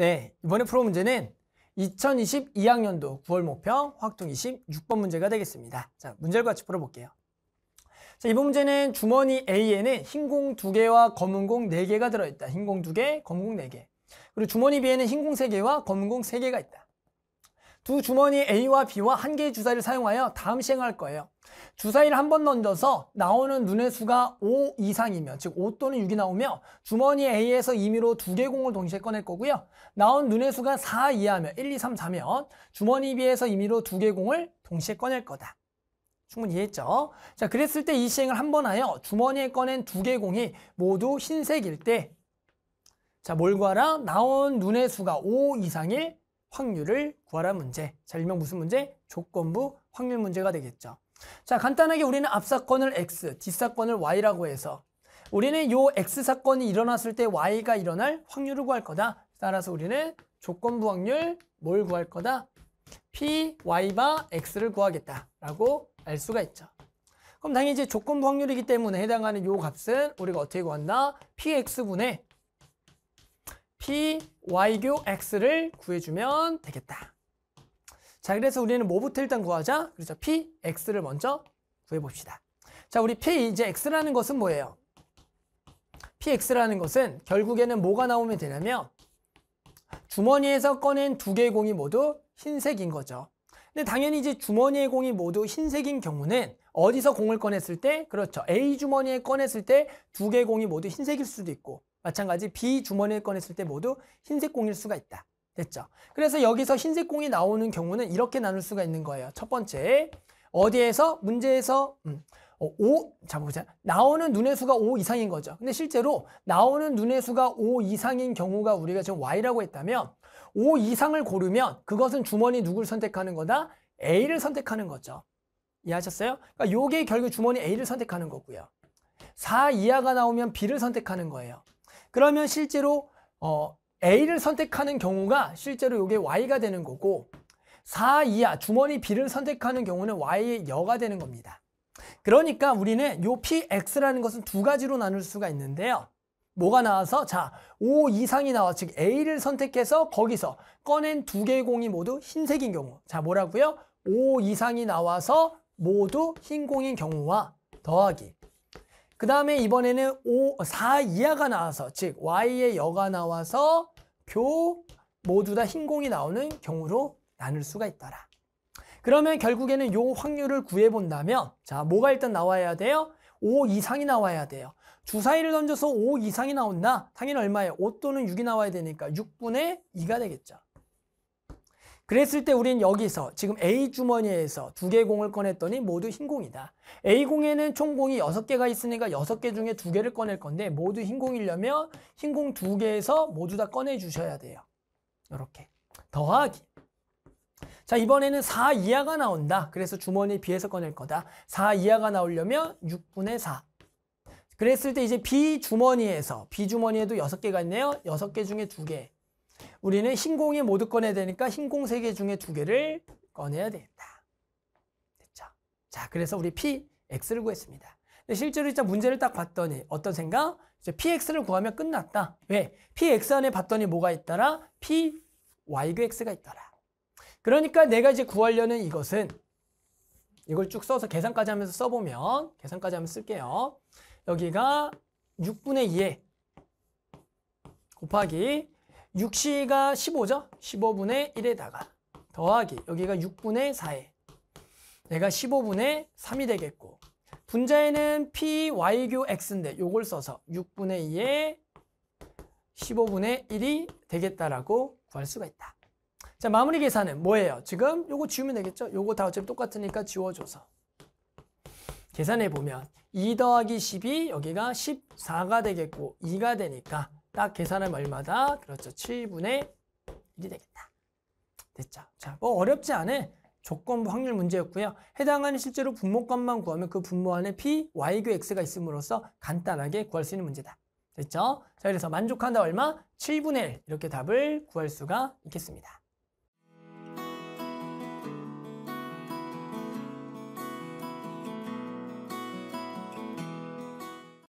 네, 이번에 프로 문제는 2022학년도 9월 목평 확동 26번 문제가 되겠습니다. 자, 문제를 같이 풀어볼게요. 자, 이번 문제는 주머니 A에는 흰공 두개와 검은 공 네개가 들어있다. 흰공 두개 검은 공 네개 그리고 주머니 B에는 흰공 세개와 검은 공 세개가 있다. 두 주머니 A와 B와 한 개의 주사를 사용하여 다음 시행할 거예요. 주사위를 한 번 던져서 나오는 눈의 수가 5 이상이면 즉 5 또는 6이 나오며 주머니 A에서 임의로 두 개 공을 동시에 꺼낼 거고요. 나온 눈의 수가 4 이하면 1, 2, 3, 4면 주머니 B에서 임의로 두 개 공을 동시에 꺼낼 거다. 충분히 이해했죠? 자, 그랬을 때 이 시행을 한 번 하여 주머니에 꺼낸 두 개 공이 모두 흰색일 때 자, 뭘 구하라? 나온 눈의 수가 5 이상일 확률을 구하라 문제. 자, 일명 무슨 문제? 조건부 확률 문제가 되겠죠. 자, 간단하게 우리는 앞 사건을 X, 뒷 사건을 Y라고 해서 우리는 요 X 사건이 일어났을 때 Y가 일어날 확률을 구할 거다. 따라서 우리는 조건부 확률 뭘 구할 거다? P, y X를 구하겠다라고 알 수가 있죠. 그럼 당연히 이제 조건부 확률이기 때문에 해당하는 요 값은 우리가 어떻게 구한다? PX분의 PY교 X를 구해주면 되겠다. 자, 그래서 우리는 뭐부터 일단 구하자? 그렇죠. P, X를 먼저 구해봅시다. 자, 우리 P, 이제 X라는 것은 뭐예요? PX라는 것은 결국에는 뭐가 나오면 되냐면 주머니에서 꺼낸 두 개의 공이 모두 흰색인 거죠. 근데 당연히 이제 주머니의 공이 모두 흰색인 경우는 어디서 공을 꺼냈을 때 그렇죠. A 주머니에 꺼냈을 때 두 개의 공이 모두 흰색일 수도 있고 마찬가지 B 주머니에 꺼냈을 때 모두 흰색 공일 수가 있다. 됐죠. 그래서 여기서 흰색 공이 나오는 경우는 이렇게 나눌 수가 있는 거예요. 첫 번째, 어디에서 문제에서 음, 5, 어, 자 보자. 나오는 눈의 수가 5 이상인 거죠. 근데 실제로 나오는 눈의 수가 5 이상인 경우가 우리가 지금 Y라고 했다면 5 이상을 고르면 그것은 주머니 누굴 선택하는 거다? A를 선택하는 거죠. 이해하셨어요? 그러니까 요게 결국 주머니 A를 선택하는 거고요. 4 이하가 나오면 B를 선택하는 거예요. 그러면 실제로 어, A를 선택하는 경우가 실제로 이게 Y가 되는 거고 4 이하 아, 주머니 B를 선택하는 경우는 Y의 여가 되는 겁니다. 그러니까 우리는 요 PX라는 것은 두 가지로 나눌 수가 있는데요. 뭐가 나와서 자, 5 이상이 나와 즉 A를 선택해서 거기서 꺼낸 두 개의 공이 모두 흰색인 경우 자 뭐라고요? 5 이상이 나와서 모두 흰 공인 경우와 더하기 그 다음에 이번에는 5, 4 이하가 나와서 즉 y의 여가 나와서 교 모두 다 흰공이 나오는 경우로 나눌 수가 있더라. 그러면 결국에는 요 확률을 구해본다면 자 뭐가 일단 나와야 돼요? 5 이상이 나와야 돼요. 주사위를 던져서 5 이상이 나온다. 당연히 얼마예요? 5 또는 6이 나와야 되니까 6분의 2가 되겠죠. 그랬을 때 우린 여기서 지금 A 주머니에서 두 개 공을 꺼냈더니 모두 흰 공이다. A 공에는 총 공이 6 개가 있으니까 6개 중에 두 개를 꺼낼 건데 모두 흰 공이려면 흰 공 두 개에서 모두 다 꺼내 주셔야 돼요. 이렇게 더하기 자 이번에는 4 이하가 나온다. 그래서 주머니에 비해서 꺼낼 거다. 4 이하가 나오려면 6분의 4 그랬을 때 이제 B 주머니에서 B 주머니에도 6 개가 있네요. 6개 중에 두개 우리는 흰공이 모두 꺼내야 되니까 흰공 세 개 중에 두개를 꺼내야 된다. 됐죠? 자, 그래서 우리 p, x를 구했습니다. 실제로 이제 문제를 딱 봤더니 어떤 생각? 이제 px를 구하면 끝났다. 왜? px 안에 봤더니 뭐가 있더라? p, y가 x가 있더라. 그러니까 내가 이제 구하려는 이것은 이걸 쭉 써서 계산까지 하면서 써보면 계산까지 하면 쓸게요. 여기가 6분의 2에 곱하기 6시가 15죠? 15분의 1에다가 더하기 여기가 6분의 4에 내가 15분의 3이 되겠고 분자에는 p, y교 x인데 요걸 써서 6분의 2에 15분의 1이 되겠다라고 구할 수가 있다. 자 마무리 계산은 뭐예요? 지금 요거 지우면 되겠죠? 요거 다 어차피 똑같으니까 지워줘서 계산해 보면 2 더하기 12 여기가 14가 되겠고 2가 되니까 딱 계산하면 얼마다? 그렇죠. 7분의 1이 되겠다. 됐죠. 자, 뭐 어렵지 않은 조건부 확률 문제였고요. 해당하는 실제로 분모값만 구하면 그 분모 안에 p, y교 x가 있음으로써 간단하게 구할 수 있는 문제다. 됐죠? 자, 그래서 만족한다 얼마? 7분의 1 이렇게 답을 구할 수가 있겠습니다.